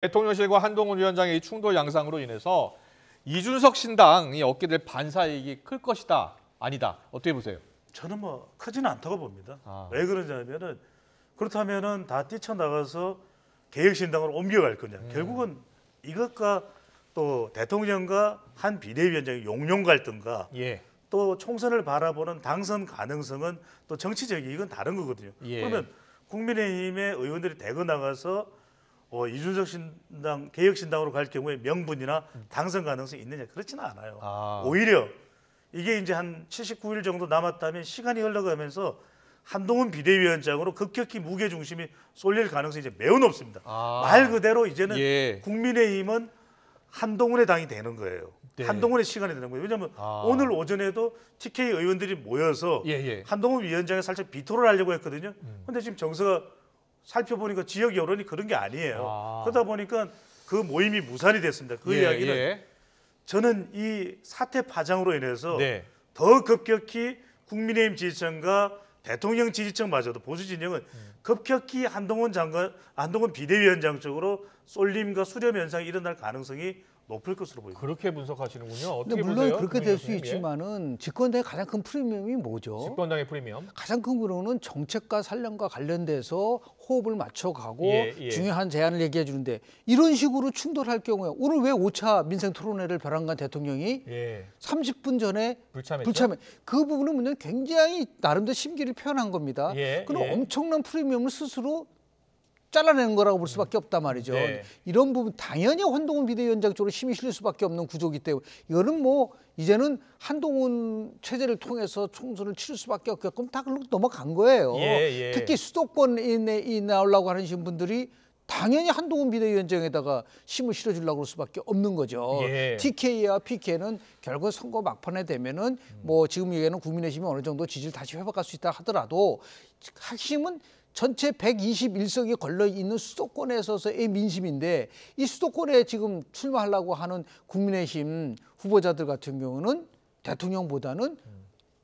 대통령실과 한동훈 위원장의 이 충돌 양상으로 인해서 이준석 신당이 얻게 될 반사이익이 클 것이다, 아니다. 어떻게 보세요? 저는 뭐 크지는 않다고 봅니다. 아. 왜 그러냐면은 그렇다면은 다 뛰쳐나가서 개혁신당으로 옮겨갈 거냐. 음. 결국은 이것과 또 대통령과 한 비대위원장의 용용 갈등과 예. 또 총선을 바라보는 당선 가능성은 또 정치적 이익은 다른 거거든요. 예. 그러면 국민의힘의 의원들이 대거 나가서 어, 이준석 신당 개혁 신당으로 갈 경우에 명분이나 음. 당선 가능성이 있느냐 그렇지는 않아요. 아. 오히려 이게 이제 한 79일 정도 남았다면 시간이 흘러가면서 한동훈 비대위원장으로 급격히 무게 중심이 쏠릴 가능성이 이제 매우 높습니다. 아. 말 그대로 이제는 예. 국민의힘은 한동훈의 당이 되는 거예요. 네. 한동훈의 시간이 되는 거예요. 왜냐하면 아. 오늘 오전에도 TK 의원들이 모여서 예, 예. 한동훈 위원장이 살짝 비토를 하려고 했거든요. 음. 근데 지금 정서가 살펴보니까 지역 여론이 그런 게 아니에요. 아. 그러다 보니까 그 모임이 무산이 됐습니다. 그 예, 이야기는 예. 저는 이 사태 파장으로 인해서 네. 더 급격히 국민의힘 지지층과 대통령 지지층마저도 보수 진영은 음. 급격히 한동훈 장관, 한동훈 비대위원장 쪽으로 쏠림과 수렴 현상이 일어날 가능성이 높을 것으로 보입니다. 그렇게 분석하시는군요. 어떻게 물론 보세요? 그렇게 될수 예. 있지만은 집권당의 가장 큰 프리미엄이 뭐죠? 집권당의 프리미엄 가장 큰 거로는 정책과 산량과 관련돼서 호흡을 맞춰가고 예, 예. 중요한 제안을 얘기해 주는데 이런 식으로 충돌할 경우에 오늘 왜 5차 민생 토론회를 벼랑간 대통령이 예. 30분 전에 불참했죠? 불참해 그 부분은 굉장히 나름대로 심기를 표현한 겁니다. 예, 그럼 예. 엄청난 프리미엄을 스스로 잘라내는 거라고 볼 수밖에 없단 말이죠. 네. 이런 부분 당연히 한동훈 비대위원장 쪽으로 힘이 실릴 수밖에 없는 구조기 때문에 이거는 뭐 이제는 한동훈 체제를 통해서 총선을 치를 수밖에 없게끔 다 그걸로 넘어간 거예요. 예, 예. 특히 수도권에 나오려고 하는 분들이 당연히 한동훈 비대위원장에다가 힘을 실어주려고 할 수밖에 없는 거죠. 예. TK와 PK는 결국 선거 막판에 되면은 뭐 지금 얘기하는 국민의힘이 어느 정도 지지를 다시 회복할 수 있다 하더라도 핵심은 전체 121석이 걸려 있는 수도권에서의 민심인데 이 수도권에 지금 출마하려고 하는 국민의힘 후보자들 같은 경우는 대통령보다는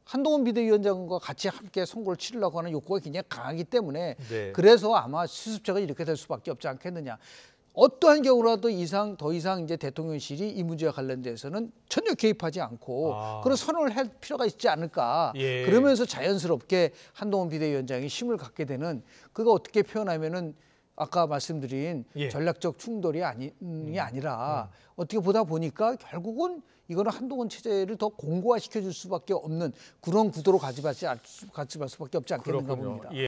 한동훈 비대위원장과 같이 함께 선거를 치르려고 하는 욕구가 굉장히 강하기 때문에 네. 그래서 아마 수습자가 이렇게 될 수밖에 없지 않겠느냐. 어떠한 경우라도 이상 더 이상 이제 대통령실이 이 문제와 관련돼서는 전혀 개입하지 않고 아. 그런 선언을 할 필요가 있지 않을까. 예. 그러면서 자연스럽게 한동훈 비대위원장이 힘을 갖게 되는 그가 어떻게 표현하면은 아까 말씀드린 예. 전략적 충돌이 아니, 음, 이 음. 아니라 음. 어떻게 보다 보니까 결국은 이거는 한동훈 체제를 더 공고화시켜줄 수밖에 없는 그런 구도로 가져갈 수밖에 없지 않겠는가 그렇군요. 봅니다. 예.